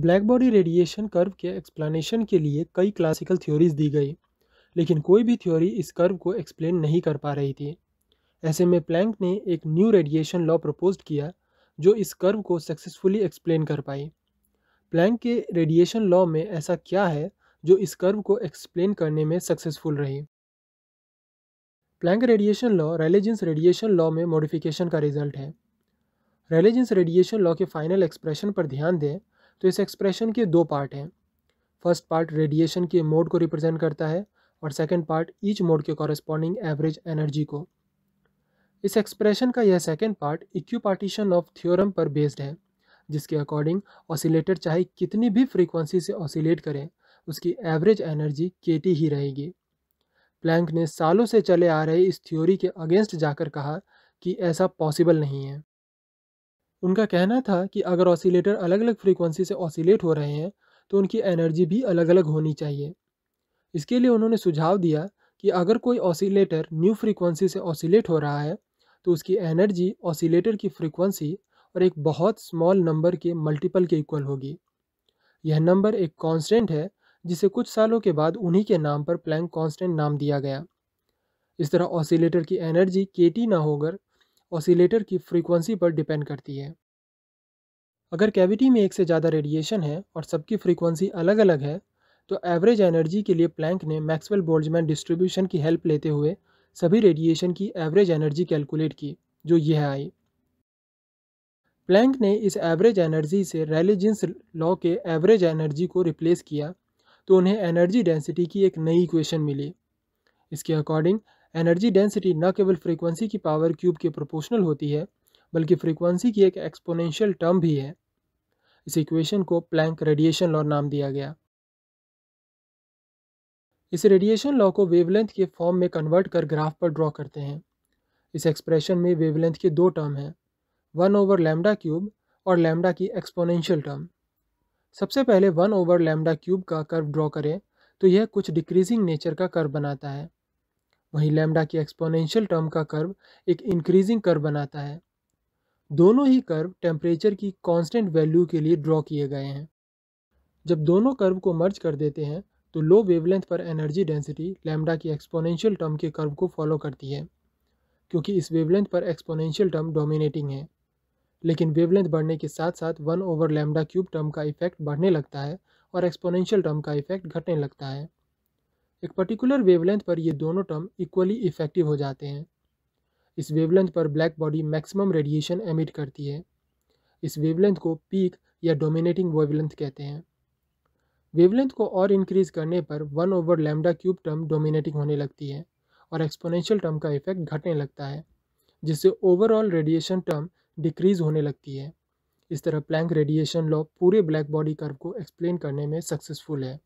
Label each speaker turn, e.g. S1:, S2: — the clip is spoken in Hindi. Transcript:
S1: ब्लैक बॉडी रेडिएशन कर्व के एक्सप्लेनेशन के लिए कई क्लासिकल थ्योरीज दी गई लेकिन कोई भी थ्योरी इस कर्व को एक्सप्लेन नहीं कर पा रही थी ऐसे में प्लैंक ने एक न्यू रेडिएशन लॉ प्रपोज किया जो इस कर्व को सक्सेसफुली एक्सप्लेन कर पाई प्लैंक के रेडिएशन लॉ में ऐसा क्या है जो इस कर्व को एक्सप्लेन करने में सक्सेसफुल रही Planck radiation law Rayleigh Jeans radiation law में मॉडिफिकेशन का रिजल्ट है रेलिजेंस रेडिएशन लॉ के फाइनल एक्सप्रेशन पर ध्यान दें तो इस एक्सप्रेशन के दो पार्ट हैं फर्स्ट पार्ट रेडिएशन के मोड को रिप्रेजेंट करता है और सेकेंड पार्ट ईच मोड के कॉरस्पॉन्डिंग एवरेज एनर्जी को इस एक्सप्रेशन का यह second part equipartition of theorem पर बेस्ड है जिसके अकॉर्डिंग ऑसिलेटर चाहे कितनी भी फ्रीक्वेंसी से ऑसिलेट करें उसकी एवरेज एनर्जी के ही रहेगी प्लैंक ने सालों से चले आ रहे इस थ्योरी के अगेंस्ट जाकर कहा कि ऐसा पॉसिबल नहीं है उनका कहना था कि अगर ऑसिलेटर अलग अलग फ्रीक्वेंसी से ऑसिलेट हो रहे हैं तो उनकी एनर्जी भी अलग अलग होनी चाहिए इसके लिए उन्होंने सुझाव दिया कि अगर कोई ऑसिलेटर न्यू फ्रीक्वेंसी से ऑसिलेट हो रहा है तो उसकी एनर्जी ऑसिलेटर की फ्रीक्वेंसी और एक बहुत स्मॉल नंबर के मल्टीपल के इक्वल होगी यह नंबर एक कांस्टेंट है जिसे कुछ सालों के बाद उन्हीं के नाम पर प्लैंक कांस्टेंट नाम दिया गया इस तरह ऑसिलेटर की एनर्जी के टी ना होकर ऑसिलेटर की फ्रीक्वेंसी पर डिपेंड करती है अगर कैविटी में एक से ज़्यादा रेडिएशन है और सबकी फ्रीक्वेंसी अलग अलग है तो एवरेज एनर्जी के लिए प्लैंक ने मैक्सवेल बोल्जमैन डिस्ट्रीब्यूशन की हेल्प लेते हुए सभी रेडिएशन की एवरेज एनर्जी कैलकुलेट की जो यह आई प्लैंक ने इस एवरेज एनर्जी से रैले लॉ के एवरेज एनर्जी को रिप्लेस किया तो उन्हें एनर्जी डेंसिटी की एक नई इक्वेशन मिली इसके अकॉर्डिंग एनर्जी डेंसिटी न केवल फ्रीक्वेंसी की पावर क्यूब के प्रोपोर्शनल होती है बल्कि फ्रीक्वेंसी की एक एक्सपोनेंशियल टर्म भी है इस इक्वेशन को प्लैंक रेडिएशन लॉ नाम दिया गया इस रेडिएशन लॉ को वेवलेंथ के फॉर्म में कन्वर्ट कर ग्राफ पर ड्रॉ करते हैं इस एक्सप्रेशन में वेवलेंथ के दो टर्म हैं वन ओवर लैमडा क्यूब और लैमडा की एक्सपोनेंशियल टर्म सबसे पहले वन ओवर लैमडा क्यूब का कर्व ड्रॉ करें तो यह कुछ डिक्रीजिंग नेचर का कर्व बनाता है वहीं लैमडा की एक्सपोनेंशियल टर्म का कर्व एक इंक्रीजिंग कर्व बनाता है दोनों ही कर्व टेम्परेचर की कांस्टेंट वैल्यू के लिए ड्रॉ किए गए हैं जब दोनों कर्व को मर्ज कर देते हैं तो लो वेवलेंथ पर एनर्जी डेंसिटी लैम्डा की एक्सपोनेंशियल टर्म के कर्व को फॉलो करती है क्योंकि इस वेवलेंथ पर एक्सपोनेंशियल टर्म डोमिनेटिंग है लेकिन वेवलेंथ बढ़ने के साथ साथ one over lambda cube term का इफेक्ट बढ़ने लगता है और एक्सपोनेंशियल टर्म का इफेक्ट घटने लगता है एक पर्टिकुलर वेवलेंथ पर ये दोनों टर्म इक्वली इफेक्टिव हो जाते हैं इस वेवलेंथ पर black body maximum radiation emit करती है इस वेवलेंथ को पीक या डोमिनेटिंग वेवलेंथ कहते हैं वेवलेंथ को और इंक्रीज करने पर one over lambda cube term dominating होने लगती है और एक्सपोनेंशियल टर्म का इफेक्ट घटने लगता है जिससे ओवरऑल रेडिएशन टर्म डिक्रीज होने लगती है इस तरह प्लैंक रेडिएशन लॉ पूरे ब्लैक बॉडी कर्व को एक्सप्लेन करने में सक्सेसफुल है